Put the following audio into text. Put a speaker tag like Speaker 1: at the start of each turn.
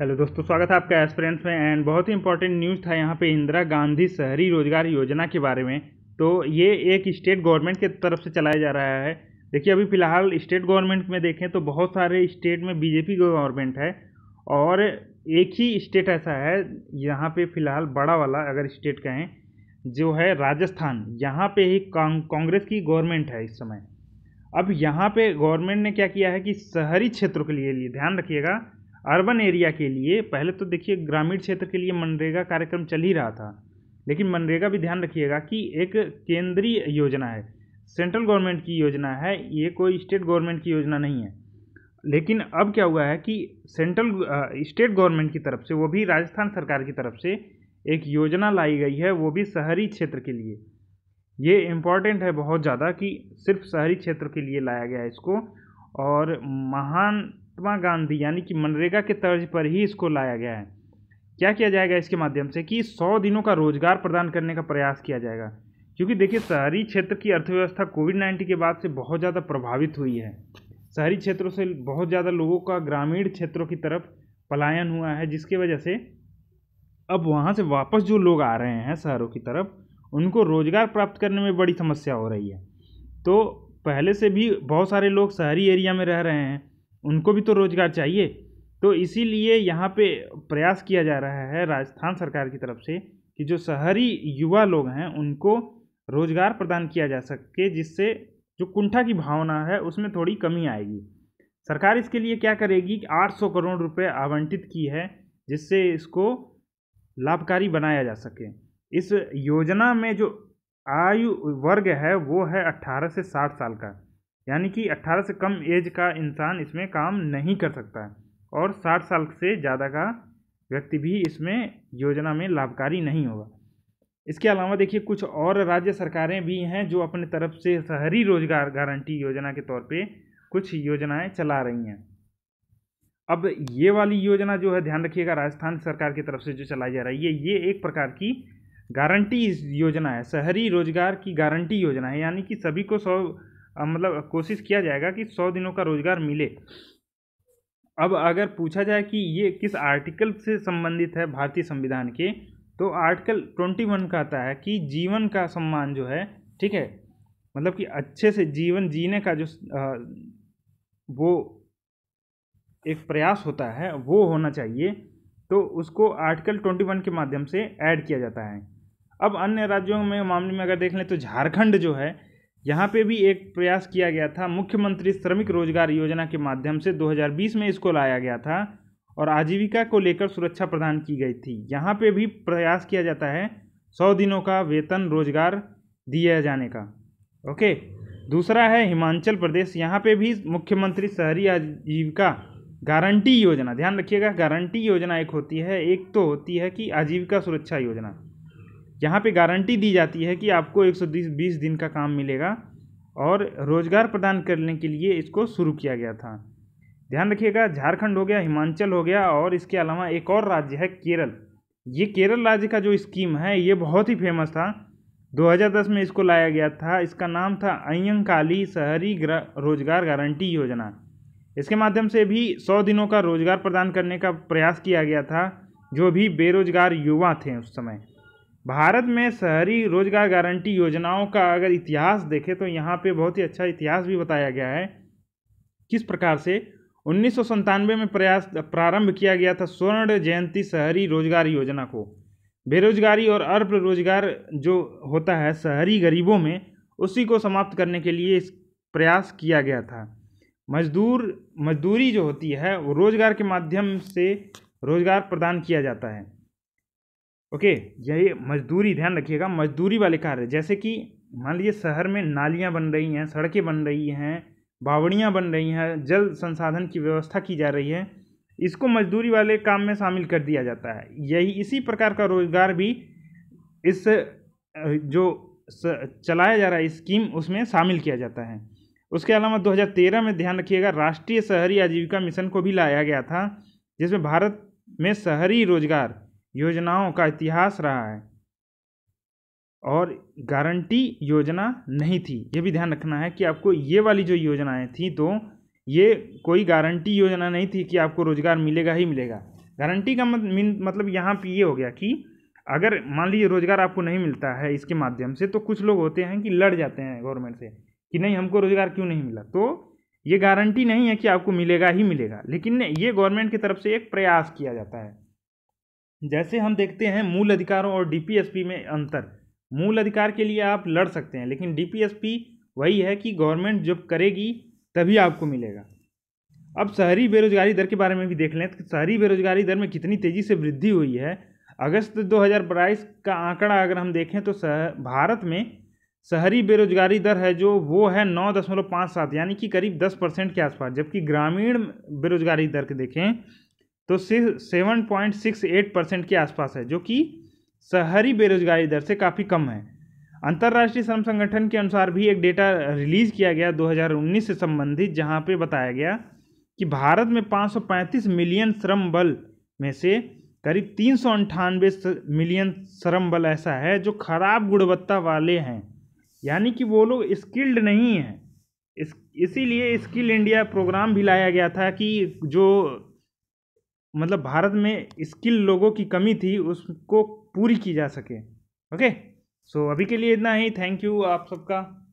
Speaker 1: hello दोस्तों स्वागत है आपका एस्परेंट्स में एंड बहुत ही इंपॉर्टेंट न्यूज़ था यहाँ पे इंदिरा गांधी शहरी रोजगार योजना के बारे में तो ये एक स्टेट गवर्नमेंट के तरफ से चलाया जा रहा है देखिए अभी फ़िलहाल स्टेट गवर्नमेंट में देखें तो बहुत सारे स्टेट में बीजेपी गवर्नमेंट है और एक ही स्टेट ऐसा है यहाँ पर फ़िलहाल बड़ा वाला अगर स्टेट कहें जो है राजस्थान यहाँ पर ही कांग्रेस की गवर्नमेंट है इस समय अब यहाँ पर गवर्नमेंट ने क्या किया है कि शहरी क्षेत्रों के लिए ध्यान रखिएगा अर्बन एरिया के लिए पहले तो देखिए ग्रामीण क्षेत्र के लिए मनरेगा कार्यक्रम चल ही रहा था लेकिन मनरेगा भी ध्यान रखिएगा कि एक केंद्रीय योजना है सेंट्रल गवर्नमेंट की योजना है ये कोई स्टेट गवर्नमेंट की योजना नहीं है लेकिन अब क्या हुआ है कि सेंट्रल स्टेट गवर्नमेंट की तरफ से वो भी राजस्थान सरकार की तरफ से एक योजना लाई गई है वो भी शहरी क्षेत्र के लिए ये इम्पॉर्टेंट है बहुत ज़्यादा कि सिर्फ शहरी क्षेत्र के लिए लाया गया है इसको और महान महात्मा गांधी यानी कि मनरेगा के तर्ज पर ही इसको लाया गया है क्या किया जाएगा इसके माध्यम से कि सौ दिनों का रोजगार प्रदान करने का प्रयास किया जाएगा क्योंकि देखिए शहरी क्षेत्र की अर्थव्यवस्था कोविड नाइन्टीन के बाद से बहुत ज़्यादा प्रभावित हुई है शहरी क्षेत्रों से बहुत ज़्यादा लोगों का ग्रामीण क्षेत्रों की तरफ पलायन हुआ है जिसकी वजह से अब वहाँ से वापस जो लोग आ रहे हैं शहरों की तरफ उनको रोज़गार प्राप्त करने में बड़ी समस्या हो रही है तो पहले से भी बहुत सारे लोग शहरी एरिया में रह रहे हैं उनको भी तो रोज़गार चाहिए तो इसीलिए यहाँ पे प्रयास किया जा रहा है राजस्थान सरकार की तरफ से कि जो शहरी युवा लोग हैं उनको रोज़गार प्रदान किया जा सके जिससे जो कुंठा की भावना है उसमें थोड़ी कमी आएगी सरकार इसके लिए क्या करेगी कि 800 करोड़ रुपए आवंटित की है जिससे इसको लाभकारी बनाया जा सके इस योजना में जो आयु वर्ग है वो है 18 से 60 साल का यानी कि 18 से कम एज का इंसान इसमें काम नहीं कर सकता और 60 साल से ज़्यादा का व्यक्ति भी इसमें योजना में लाभकारी नहीं होगा इसके अलावा देखिए कुछ और राज्य सरकारें भी हैं जो अपने तरफ से शहरी रोजगार गारंटी योजना के तौर पे कुछ योजनाएं चला रही हैं अब ये वाली योजना जो है ध्यान रखिएगा राजस्थान सरकार की तरफ से जो चलाई जा रही है ये एक प्रकार की गारंटी योजना है शहरी रोजगार की गारंटी योजना है यानी कि सभी को सौ मतलब कोशिश किया जाएगा कि सौ दिनों का रोज़गार मिले अब अगर पूछा जाए कि ये किस आर्टिकल से संबंधित है भारतीय संविधान के तो आर्टिकल ट्वेंटी वन कहता है कि जीवन का सम्मान जो है ठीक है मतलब कि अच्छे से जीवन जीने का जो आ, वो एक प्रयास होता है वो होना चाहिए तो उसको आर्टिकल ट्वेंटी वन के माध्यम से ऐड किया जाता है अब अन्य राज्यों में मामले में अगर देख लें तो झारखंड जो है यहाँ पे भी एक प्रयास किया गया था मुख्यमंत्री श्रमिक रोजगार योजना के माध्यम से 2020 में इसको लाया गया था और आजीविका को लेकर सुरक्षा प्रदान की गई थी यहाँ पे भी प्रयास किया जाता है सौ दिनों का वेतन रोजगार दिया जाने का ओके दूसरा है हिमाचल प्रदेश यहाँ पे भी मुख्यमंत्री शहरी आजीविका गारंटी योजना ध्यान रखिएगा गारंटी योजना एक होती है एक तो होती है कि आजीविका सुरक्षा योजना यहाँ पे गारंटी दी जाती है कि आपको बीस दिन का काम मिलेगा और रोज़गार प्रदान करने के लिए इसको शुरू किया गया था ध्यान रखिएगा झारखंड हो गया हिमाचल हो गया और इसके अलावा एक और राज्य है केरल ये केरल राज्य का जो स्कीम है ये बहुत ही फेमस था 2010 में इसको लाया गया था इसका नाम था अयंकाली शहरी रोजगार गारंटी योजना इसके माध्यम से भी 100 दिनों का रोजगार प्रदान करने का प्रयास किया गया था जो भी बेरोजगार युवा थे उस समय भारत में शहरी रोजगार गारंटी योजनाओं का अगर इतिहास देखें तो यहाँ पे बहुत ही अच्छा इतिहास भी बताया गया है किस प्रकार से उन्नीस में प्रयास प्रारंभ किया गया था स्वर्ण जयंती शहरी रोजगार योजना को बेरोजगारी और अर्ध रोजगार जो होता है शहरी गरीबों में उसी को समाप्त करने के लिए इस प्रयास किया गया था मजदूर मजदूरी जो होती है वो रोजगार के माध्यम से रोजगार प्रदान किया जाता है ओके ये मजदूरी ध्यान रखिएगा मजदूरी वाले कार्य जैसे कि मान लीजिए शहर में नालियाँ बन रही हैं सड़कें बन रही हैं बावड़ियाँ बन रही हैं जल संसाधन की व्यवस्था की जा रही है इसको मजदूरी वाले काम में शामिल कर दिया जाता है यही इसी प्रकार का रोजगार भी इस जो चलाया जा रहा है स्कीम उसमें शामिल किया जाता है उसके अलावा 2013 में ध्यान रखिएगा राष्ट्रीय शहरी आजीविका मिशन को भी लाया गया था जिसमें भारत में शहरी रोजगार योजनाओं का इतिहास रहा है और गारंटी योजना नहीं थी ये भी ध्यान रखना है कि आपको ये वाली जो योजनाएं थी तो ये कोई गारंटी योजना नहीं थी कि आपको रोज़गार मिलेगा ही मिलेगा गारंटी का मत, मतलब यहाँ पे ये हो गया कि अगर मान लीजिए रोज़गार आपको नहीं मिलता है इसके माध्यम से तो कुछ लोग होते हैं कि लड़ जाते हैं गवर्नमेंट से कि नहीं हमको रोज़गार क्यों नहीं मिला तो ये गारंटी नहीं है कि आपको मिलेगा ही मिलेगा लेकिन ये गवर्नमेंट की तरफ से एक प्रयास किया जाता है जैसे हम देखते हैं मूल अधिकारों और डीपीएसपी में अंतर मूल अधिकार के लिए आप लड़ सकते हैं लेकिन डीपीएसपी वही है कि गवर्नमेंट जब करेगी तभी आपको मिलेगा अब शहरी बेरोजगारी दर के बारे में भी देख लें तो शहरी बेरोजगारी दर में कितनी तेज़ी से वृद्धि हुई है अगस्त 2022 का आंकड़ा अगर हम देखें तो भारत में शहरी बेरोजगारी दर है जो वो है नौ दशमलव पाँच सात यानी कि करीब दस परसेंट के आसपास जबकि ग्रामीण बेरोजगारी दर के देखें तो seven point six eight percent के आसपास है जो कि शहरी बेरोजगारी दर से काफ़ी कम है अंतर्राष्ट्रीय श्रम संगठन के अनुसार भी एक डेटा रिलीज़ किया गया 2019 से संबंधित जहां पे बताया गया कि भारत में 535 मिलियन श्रम बल में से करीब तीन सौ अंठानवे मिलियन श्रम बल ऐसा है जो खराब गुणवत्ता वाले हैं यानी कि वो लोग स्किल्ड नहीं हैं इस इसीलिए स्किल इंडिया प्रोग्राम भी लाया गया था कि जो मतलब भारत में स्किल लोगों की कमी थी उसको पूरी की जा सके ओके सो so, अभी के लिए इतना ही थैंक यू आप सबका